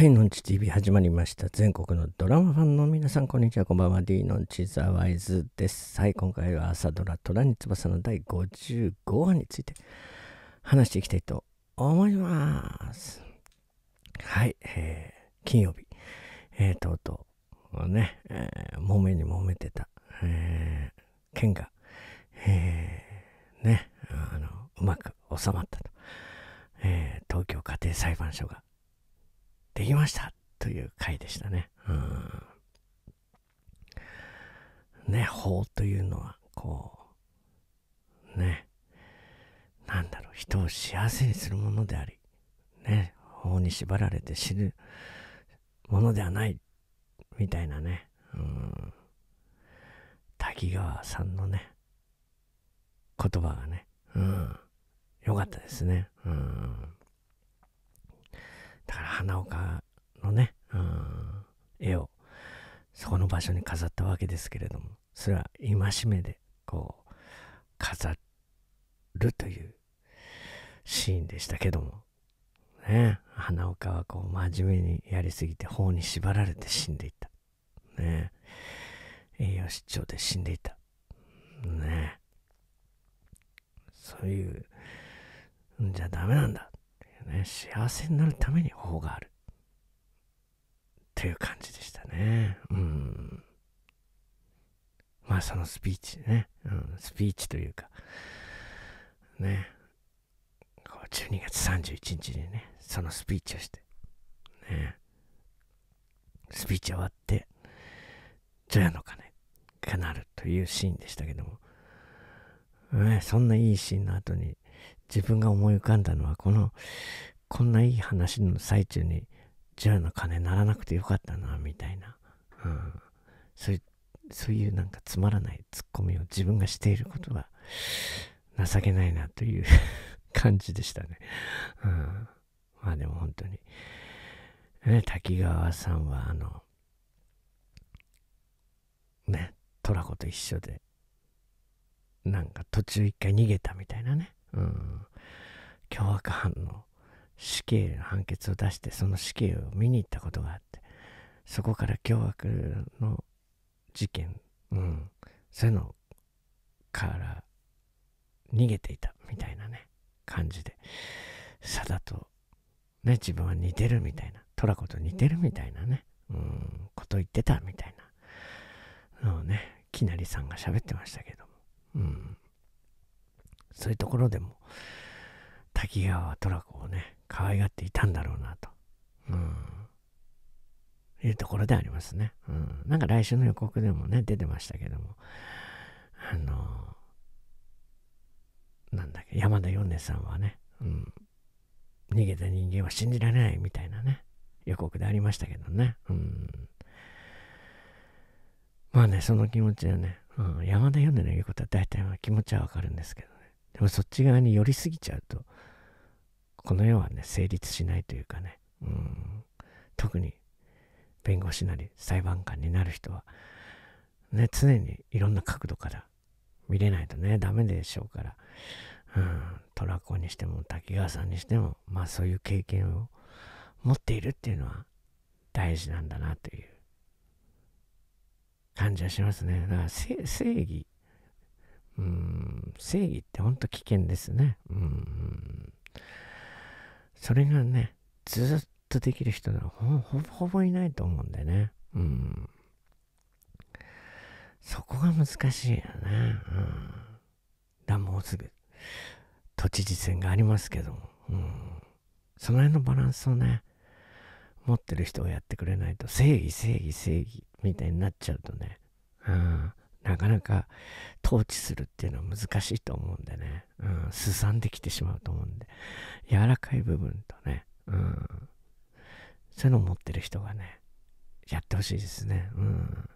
はい、のんち TV 始まりました。全国のドラマファンの皆さん、こんにちは。こんばんは。D のんちザワイズです。はい、今回は朝ドラ、虎に翼の第55話について話していきたいと思います。はい、えー、金曜日、えー、とうとう、ね、えー、揉めに揉めてた、えー、剣が、えー、ね、あの、うまく収まったと。えー、東京家庭裁判所ができましたという回でしたね。うん。ね、法というのは、こう、ね、なんだろう、人を幸せにするものであり、ね、法に縛られて死ぬものではない、みたいなね、うん、滝川さんのね、言葉がね、うん、よかったですね。うん花岡のね、うん、絵をそこの場所に飾ったわけですけれどもそれは戒めでこう飾るというシーンでしたけどもね花岡はこう真面目にやりすぎて法に縛られて死んでいったね栄養失調で死んでいたねそういうんじゃダメなんだね、幸せになるために方がある。という感じでしたね。うん。まあそのスピーチね、うん、スピーチというか、ね、こう12月31日にね、そのスピーチをして、ね、スピーチ終わって、除夜の鐘が鳴るというシーンでしたけども、ね、そんないいシーンの後に、自分が思い浮かんだのはこのこんないい話の最中にジョーの鐘ならなくてよかったなみたいな、うん、そういうそういうなんかつまらないツッコミを自分がしていることは情けないなという 感じでしたね、うん、まあでも本当に、ね、滝川さんはあのねトラコと一緒でなんか途中一回逃げたみたいなねうん、凶悪犯の死刑の判決を出してその死刑を見に行ったことがあってそこから凶悪の事件、うん、そういうのから逃げていたみたいなね感じでさだと、ね、自分は似てるみたいなトラコと似てるみたいなね、うん、こと言ってたみたいなのをねきなりさんが喋ってましたけども、うん、そういうところでも、滝川トラコをね、可愛がっていたんだろうなと。うん。いうところでありますね。うん。なんか来週の予告でもね、出てましたけども、あのなんだっけ、山田米さんはね、うん。逃げた人間は信じられないみたいなね、予告でありましたけどね。うん。まあね、その気持ちはね、うん、山田米の言うことは大体は気持ちはわかるんですけどね。でもそっち側に寄りすぎちゃうと、この世はね、成立しないというかね、うん、特に弁護士なり裁判官になる人は、ね、常にいろんな角度から見れないとね、ダメでしょうから、うん、トラコにしても滝川さんにしても、まあそういう経験を持っているっていうのは大事なんだなという感じはしますね。だから正義、うん、、正義ってほんと危険ですね。うん。それがね、ずっとできる人はほぼほぼいないと思うんでね。うん。そこが難しいよね。うん。だもうすぐ、都知事選がありますけども。うん。その辺のバランスをね、持ってる人がやってくれないと、正義、正義、正義みたいになっちゃうとね、うん、なかなか統治するっていうのは難しいと思うんでね、うん、すさんできてしまうと思うんで、柔らかい部分とね、うん、そういうのを持ってる人がね、やってほしいですね。うん、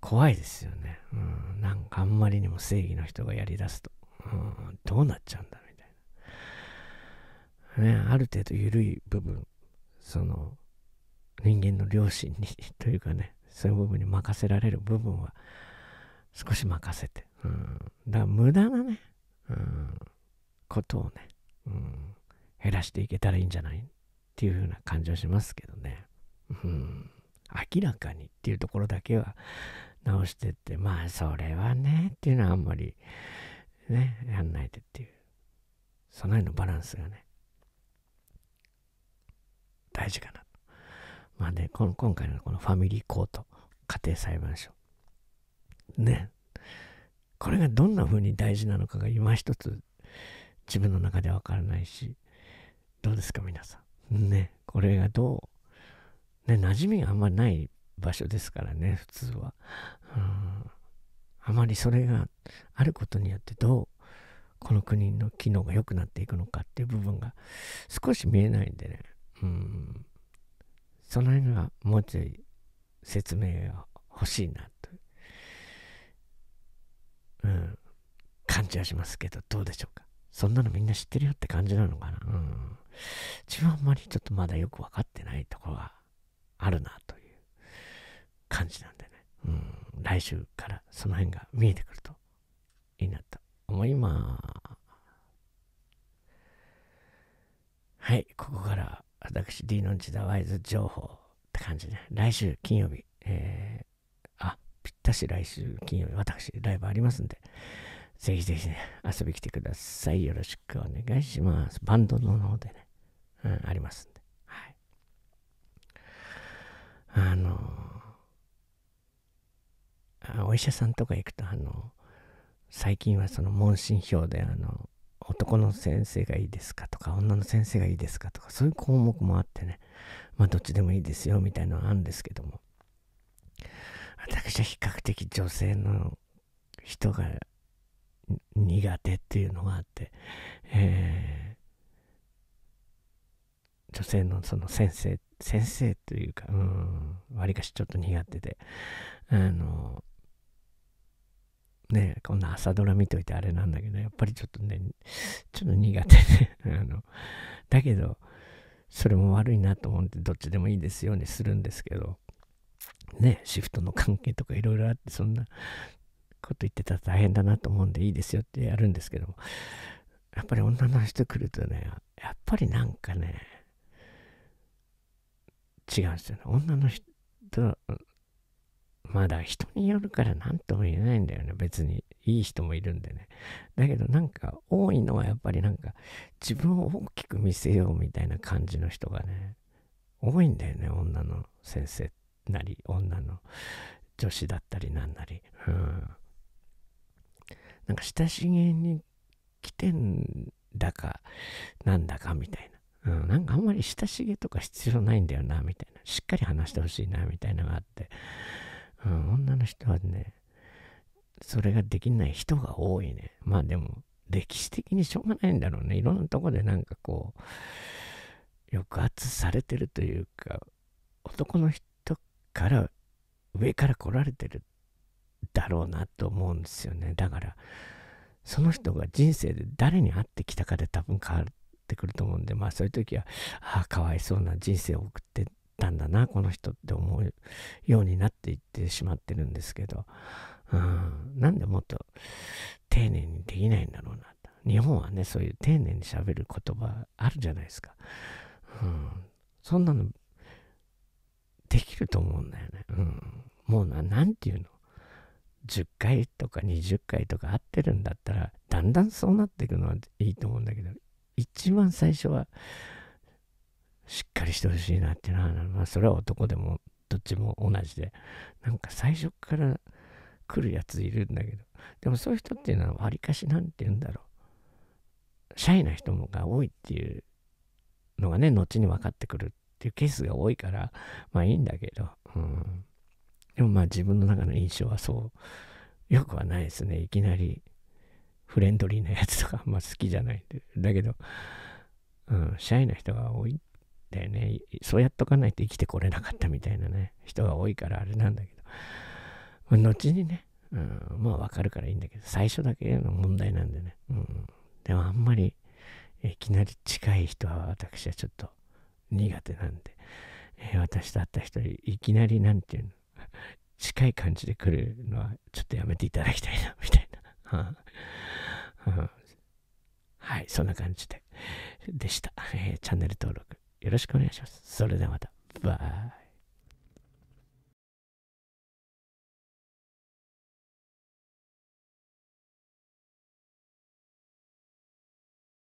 怖いですよね、うん。なんかあんまりにも正義の人がやりだすと、うん、どうなっちゃうんだみたいな。ね、ある程度緩い部分、その、人間の良心にというかね、そういう部分に任せられる部分は少し任せて。うん、だから無駄なね、うん、ことをね、うん、減らしていけたらいいんじゃないっていうふうな感じはしますけどね。うん、明らかにっていうところだけは直してって、まあそれはねっていうのはあんまりね、やんないでっていう。その辺のバランスがね、大事かな。まあね、この今回のこのファミリーコート、家庭裁判所。ね。これがどんな風に大事なのかが今一つ自分の中でわからないし、どうですか皆さん。ね。これがどう、ね、馴染みがあんまない場所ですからね、普通は。うんあまりそれがあることによってどうこの国の機能が良くなっていくのかっていう部分が少し見えないんでね。うん。その辺がもうちょい説明が欲しいなうん、感じはしますけど、どうでしょうか。そんなのみんな知ってるよって感じなのかな。うん。自分はあんまりちょっとまだよく分かってないところがあるなという感じなんでね。うん。来週からその辺が見えてくるといいなと思います。はい、ここから私 D のチ代ワイズ情報って感じで、ね、来週金曜日、えー、たし来週金曜日、私、ライブありますんで、ぜひぜひね、遊び来てください。よろしくお願いします。バンドの方でね、うん、ありますんで。はい。あのお医者さんとか行くと、あの最近はその問診票で、あの男の先生がいいですかとか、女の先生がいいですかとか、そういう項目もあってね、まあ、どっちでもいいですよ、みたいなのあるんですけども、私は比較的女性の人が苦手っていうのがあって、えー、女性のその先生先生というかうんわりかしちょっと苦手であのねこんな朝ドラ見といてあれなんだけどやっぱりちょっとねちょっと苦手で あのだけどそれも悪いなと思ってどっちでもいいですようにするんですけどね、シフトの関係とかいろいろあって、そんなこと言ってたら大変だなと思うんでいいですよってやるんですけども、やっぱり女の人来るとね、やっぱりなんかね、違うんですよね。女の人、まだ人によるから何とも言えないんだよね。別にいい人もいるんでね。だけどなんか多いのはやっぱりなんか自分を大きく見せようみたいな感じの人がね、多いんだよね、女の先生って。なり女の女子だったりなんなり、うん、なんか親しげに来てんだかなんだかみたいな、うん、なんかあんまり親しげとか必要ないんだよなみたいなしっかり話してほしいなみたいなのがあって、うん、女の人はねそれができない人が多いねまあでも歴史的にしょうがないんだろうねいろんなとこでなんかこう抑圧されてるというか男の人から上から来られてるだろうなと思うんですよねだからその人が人生で誰に会ってきたかで多分変わってくると思うんでまあそういう時はああかわいそうな人生を送ってたんだなこの人って思うようになっていってしまってるんですけど、うん、なんでもっと丁寧にできないんだろうなと日本はねそういう丁寧にしゃべる言葉あるじゃないですか、うん、そんなのできると思うんだよね。うん。もうな、何て言うの ?10 回とか20回とか会ってるんだったら、だんだんそうなっていくのはいいと思うんだけど、一番最初は、しっかりしてほしいなっていうのは、まあ、それは男でもどっちも同じで、なんか最初から来るやついるんだけど、でもそういう人っていうのは、わりかし何て言うんだろう、シャイな人が多いっていうのがね、後に分かってくるっていうケースが多いから、まあいいんだけど、うん。でもまあ自分の中の印象はそう、よくはないですね。いきなりフレンドリーなやつとか、まあ好きじゃないんで。だけど、うん、シャイな人が多いんだよね。そうやっとかないと生きてこれなかったみたいなね、人が多いからあれなんだけど。まあ、後にね、うん、まあわかるからいいんだけど、最初だけの問題なんでね。うん、でもあんまり、いきなり近い人は私はちょっと、苦手なんで、えー、私と会った人にいきなり何ていうの 近い感じで来るのはちょっとやめていただきたいなみたいな、は はいそんな感じででした、えー、チャンネル登録よろしくお願いしますそれではまたバイ